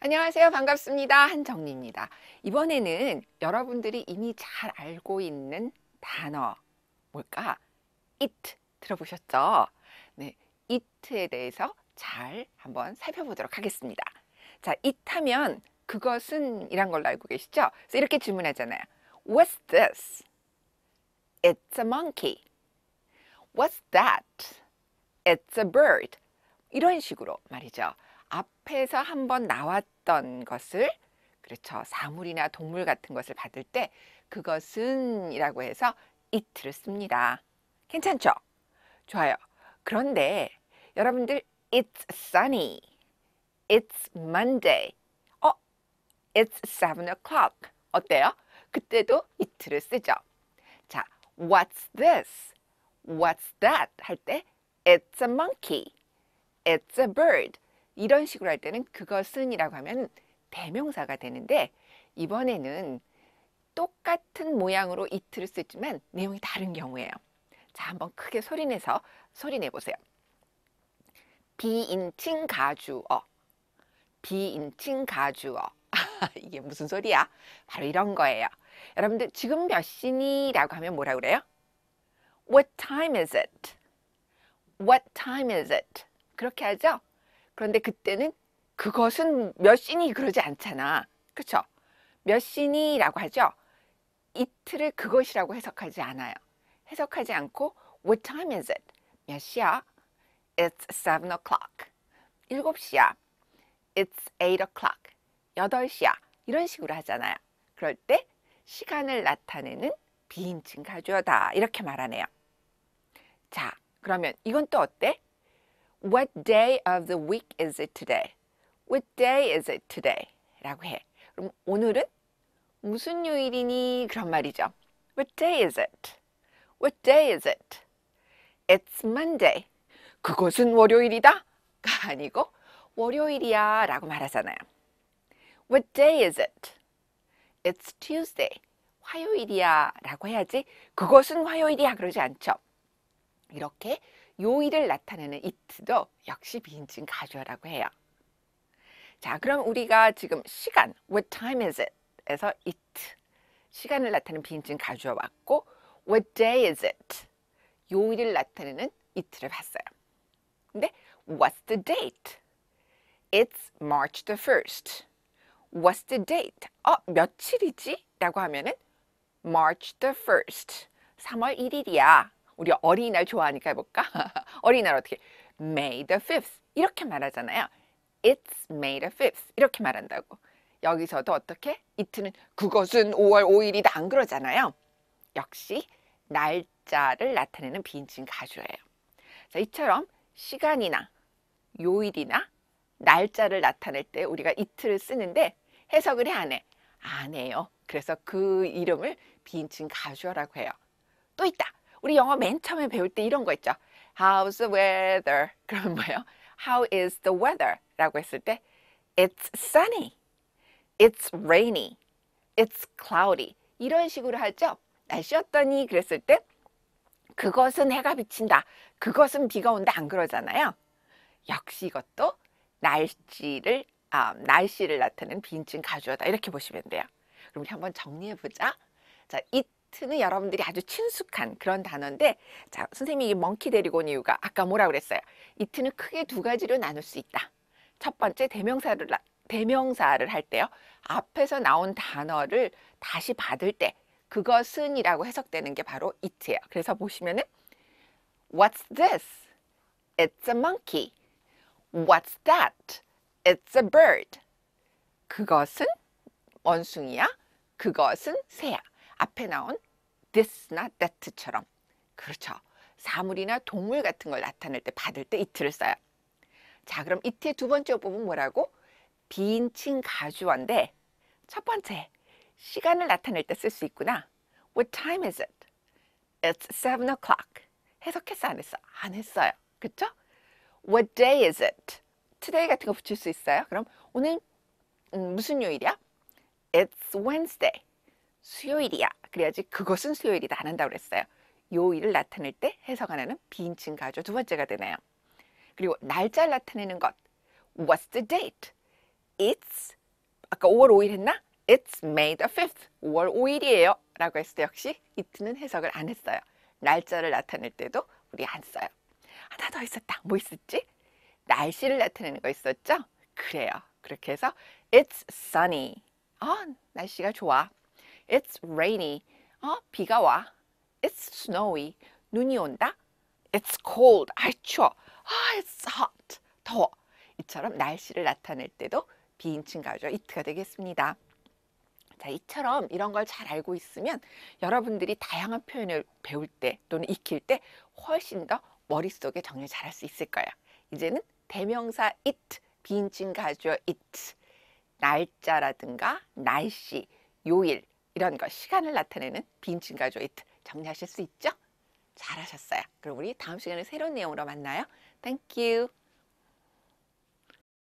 안녕하세요. 반갑습니다. 한정리입니다. 이번에는 여러분들이 이미 잘 알고 있는 단어 뭘까? it 들어보셨죠? 네, it에 대해서 잘 한번 살펴보도록 하겠습니다. 자, it 하면 그것은 이란 걸로 알고 계시죠? 그래서 이렇게 질문하잖아요. What's this? It's a monkey. What's that? It's a bird. 이런 식으로 말이죠. 앞에서 한번 나왔던 것을 그렇죠. 사물이나 동물 같은 것을 받을 때 그것은 이라고 해서 it를 씁니다. 괜찮죠? 좋아요. 그런데 여러분들 it's sunny, it's Monday, 어, it's seven o'clock 어때요? 그때도 it를 쓰죠. 자, what's this? what's that? 할 때 it's a monkey, it's a bird 이런 식으로 할 때는 그것은 이라고 하면 대명사가 되는데 이번에는 똑같은 모양으로 it를 쓰지만 내용이 다른 경우예요. 자, 한번 크게 소리내서 소리내 보세요. 비인칭 가주어 비인칭 가주어 이게 무슨 소리야? 바로 이런 거예요. 여러분들 지금 몇 시니? 라고 하면 뭐라 그래요? What time is it? What time is it? 그렇게 하죠? 그런데 그때는 그것은 몇 시니 그러지 않잖아. 그렇죠? 몇 시니 라고 하죠? 이틀을 그것이라고 해석하지 않아요. 해석하지 않고 What time is it? 몇 시야? It's 7 o'clock. 7시야. It's 8 o'clock. 8시야 이런 식으로 하잖아요. 그럴 때 시간을 나타내는 비인칭 가주어다 이렇게 말하네요. 자 그러면 이건 또 어때? What day of the week is it today? What day is it today? 라고 해. 그럼 오늘은 무슨 요일이니? 그런 말이죠. What day is it? What day is it? It's Monday. 그것은 월요일이다? 가 아니고 월요일이야 라고 말하잖아요. What day is it? It's Tuesday. 화요일이야 라고 해야지 그것은 화요일이야 그러지 않죠. 이렇게 요일을 나타내는 it도 역시 비인칭가져어라고 해요. 자 그럼 우리가 지금 시간 What time is it? 에서 it 시간을 나타내는 비인칭 가져어 왔고 What day is it? 요일을 나타내는 it를 봤어요. 근데 What's the date? It's March the 1st. What's the date? 어, 며칠이지? 라고 하면은 March the 1st. 3월 1일이야. 우리 어린이날 좋아하니까 해볼까? 어린이날 어떻게? May the 5th. 이렇게 말하잖아요. It's May the 5th. 이렇게 말한다고. 여기서도 어떻게? 이트는 그것은 5월 5일이다. 안 그러잖아요. 역시 날짜를 나타내는 빈칭 가수예요 자, 이처럼 시간이나 요일이나 날짜를 나타낼 때 우리가 이틀을 쓰는데 해석을 해안 해? 안 해요. 그래서 그 이름을 빈층 가주어라고 해요. 또 있다. 우리 영어 맨 처음에 배울 때 이런 거 있죠. How's the weather? 그러면 뭐예요? How is the weather? 라고 했을 때 It's sunny. It's rainy. It's cloudy. 이런 식으로 하죠. 날씨였더니 그랬을 때 그것은 해가 비친다. 그것은 비가 온다. 안 그러잖아요. 역시 이것도 날씨를 아, 날씨를 나타내는 빈층 가주어다 이렇게 보시면 돼요. 그럼 우리 한번 정리해 보자. 자, 이트는 여러분들이 아주 친숙한 그런 단어인데 자, 선생님이 멍키 데리고 온 이유가 아까 뭐라 그랬어요? 이트는 크게 두 가지로 나눌 수 있다. 첫 번째 대명사를 대명사를 할 때요. 앞에서 나온 단어를 다시 받을 때 그것은 이라고 해석되는 게 바로 it예요. 그래서 보시면은 What's this? It's a monkey. What's that? It's a bird. 그것은 원숭이야. 그것은 새야. 앞에 나온 this나 that처럼. 그렇죠. 사물이나 동물 같은 걸 나타낼 때 받을 때 it를 써요. 자 그럼 it의 두 번째 부분 뭐라고? 비인칭 가주어인데 첫 번째 시간을 나타낼 때 쓸 수 있구나. What time is it? It's 7 o'clock. 해석했어 안 했어? 안 했어요. 그쵸? What day is it? today 같은 거 붙일 수 있어요. 그럼 오늘 음, 무슨 요일이야? It's Wednesday. 수요일이야. 그래야지 그것은 수요일이다 안 한다고 그랬어요. 요일을 나타낼 때 해석 하나는 비인칭 가죠. 두 번째가 되네요. 그리고 날짜를 나타내는 것. What's the date? It's 아까 5월 5일 했나? It's May the 5th. 5월 5일이에요. 라고 했을 때 역시 이트는 해석을 안 했어요. 날짜를 나타낼 때도 우리 안 써요. 하나 더 있었다. 뭐 있었지? 날씨를 나타내는 거 있었죠? 그래요. 그렇게 해서 It's sunny. 아, 날씨가 좋아. It's rainy. 어, 비가 와. It's snowy. 눈이 온다. It's cold. 아, 추워. 아, it's hot. 더워. 이처럼 날씨를 나타낼 때도 비인칭 가죠. it가 되겠습니다. 자, 이처럼 이런 걸 잘 알고 있으면 여러분들이 다양한 표현을 배울 때 또는 익힐 때 훨씬 더 머릿속에 정리를 잘할 수 있을 거예요. 이제는 대명사 it 비인칭 가주 it 날짜라든가 날씨, 요일 이런 거 시간을 나타내는 비인칭 가주 it 정리하실 수 있죠? 잘하셨어요. 그럼 우리 다음 시간에 새로운 내용으로 만나요. Thank you.